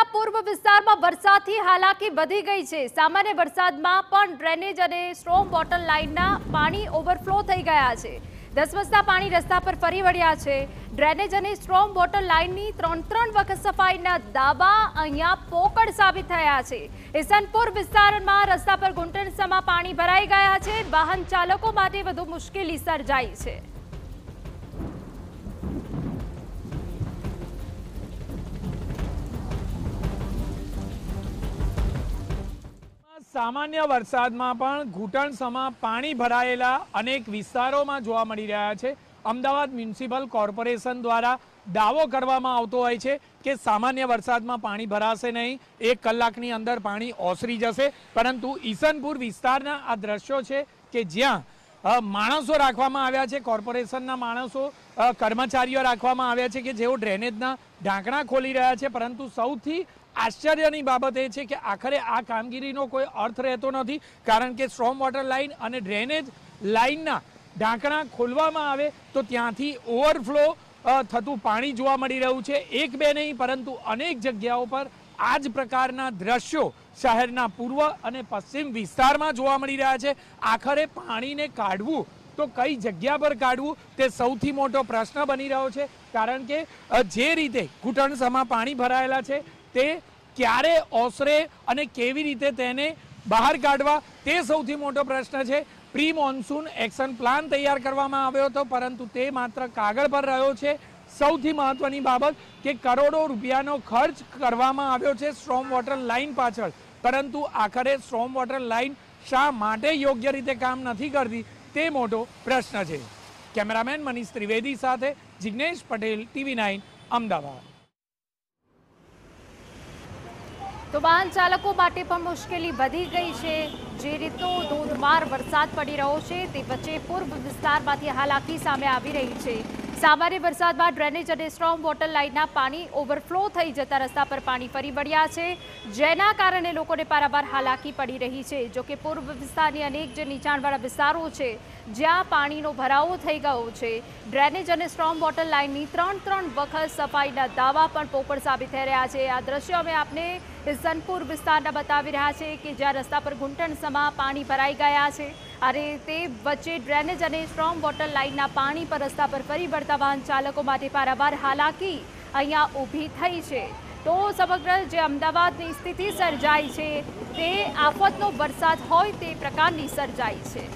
ગુજરાતના પૂર્વ વિસ્તારમાં વરસાદથી હાલાકી વધી ગઈ છે સામાન્ય વરસાદમાં પણ ડ્રેનેજ અને સ્ટ્રોમ વોટર લાઇનના પાણી ઓવરફ્લો થઈ ગયા છે ધસમસતા પાણી રસ્તા પર ફરી વળ્યા છે ડ્રેનેજ અને સ્ટ્રોમ વોટર લાઇનની ત્રણ ત્રણ વખત સફાઈના દાબા અહીંયા પોકળ સાબિત થયા છે ઇસનપુર વિસ્તારમાં રસ્તા પર ઘૂંટણસામાં પાણી ભરાઈ ગયા છે વાહન ચાલકો માટે વધુ મુશ્કેલી સર્જાઈ છે સામાન્ય વરસાદમાં પણ ઘૂટણ સમા પાણી ભરાયેલા અનેક વિસ્તારોમાં જોવા મળી રહ્યા છે અમદાવાદ મ્યુનિસિપલ કોર્પોરેશન દ્વારા દાવો કરવામાં આવતો હોય છે કે સામાન્ય વરસાદમાં પાણી ભરાશે નહીં 1 કલાકની અંદર પાણી ઓસરી જશે પરંતુ ઈશનપુર વિસ્તારના આ દ્રશ્યો છે કે જ્યાં માણસો રાખવામાં આવ્યા છે કોર્પોરેશનના માણસો કર્મચારીઓ રાખવામાં આવ્યા છે કે જેઓ ડ્રેનેજના ઢાંકણા ખોલી રહ્યા છે પરંતુ સૌથી આશ્ચર્યની બાબત એ છે કે આખરે આ કામગીરીનો કોઈ અર્થ રહેતો નથી કારણ કે સ્ટ્રોમ વોટર લાઇન અને ડ્રેનેજ લાઇનના ઢાંકણા ખોલવામાં આવે તો ત્યાંથી ઓવરફ્લો થતું પાણી જોવા મળી રહ્યું છે એક બે નહીં પરંતુ અનેક જગ્યાઓ પર આ જ પ્રકારના દ્રશ્યો શહેરના પૂર્વ અને પશ્ચિમ વિસ્તારમાં જોવા મળી રહ્યા છે આખરે પાણીને કાઢવું તો કઈ જગ્યા પર કાઢવું તે સૌથી મોટો પ્રશ્ન બની રહ્યો છે કારણ કે જે રીતે ઘૂંટણસામાં પાણી ભરાયેલા છે તે ક્યારે ઓસરે અને કેવી રીતે તેને બહાર કાઢવા તે સૌથી મોટો પ્રશ્ન છે પ્રી મોન્સૂન એક્શન પ્લાન તૈયાર કરવામાં આવ્યો હતો પરંતુ તે માત્ર કાગળ પર રહ્યો છે સૌથી મહત્વની બાબત કે કરોડો રૂપિયાનો ખર્ચ કરવામાં આવ્યો છે સ્ટ્રોમ વોટર લાઇન પાછળ પરંતુ આખરે સ્ટ્રોમ વોટર લાઇન શા માટે યોગ્ય રીતે કામ નથી કરતી તે મોટો પ્રશ્ન છે કેમેરામેન મનીષ ત્રિવેદી સાથે જિજ્ઞેશ પટેલ ટીવી નાઇન અમદાવાદ તો વાહન ચાલકો માટે પણ મુશ્કેલી વધી ગઈ છે જે રીતનો ધોધમાર વરસાદ પડી રહ્યો છે તે વચ્ચે પૂર્વ વિસ્તારમાંથી હાલાકી સામે આવી રહી છે સામાન્ય વરસાદ બાદ ડ્રેનેજ અને સ્ટ્રોમ વોટર લાઇનના પાણી ઓવરફ્લો થઈ જતા રસ્તા પર પાણી ફરી વળ્યા છે જેના કારણે લોકોને પારાવાર હાલાકી પડી રહી છે જોકે પૂર્વ વિસ્તારની અનેક જે નીચાણવાળા વિસ્તારો છે જ્યાં પાણીનો ભરાવો થઈ ગયો છે ડ્રેનેજ અને સ્ટ્રોંગ વોટર લાઇનની ત્રણ ત્રણ વખત સફાઈના દાવા પણ પોપડ સાબિત થઈ રહ્યા છે આ દ્રશ્ય અમે આપને સનપુર વિસ્તારના બતાવી રહ્યા છે કે જ્યાં રસ્તા પર ઘૂંટણસમાં પાણી ભરાઈ ગયા છે આ રીતે વચ્ચે ડ્રેનેજ અને સ્ટ્રોમ વોટર લાઇનના પાણી પર રસ્તા પર ફરી વળતા વાહન ચાલકો માટે પારાવાર હાલાકી અહીંયા ઊભી થઈ છે તો સમગ્ર જે અમદાવાદની સ્થિતિ સર્જાઈ છે તે આફતનો વરસાદ હોય તે પ્રકારની સર્જાઈ છે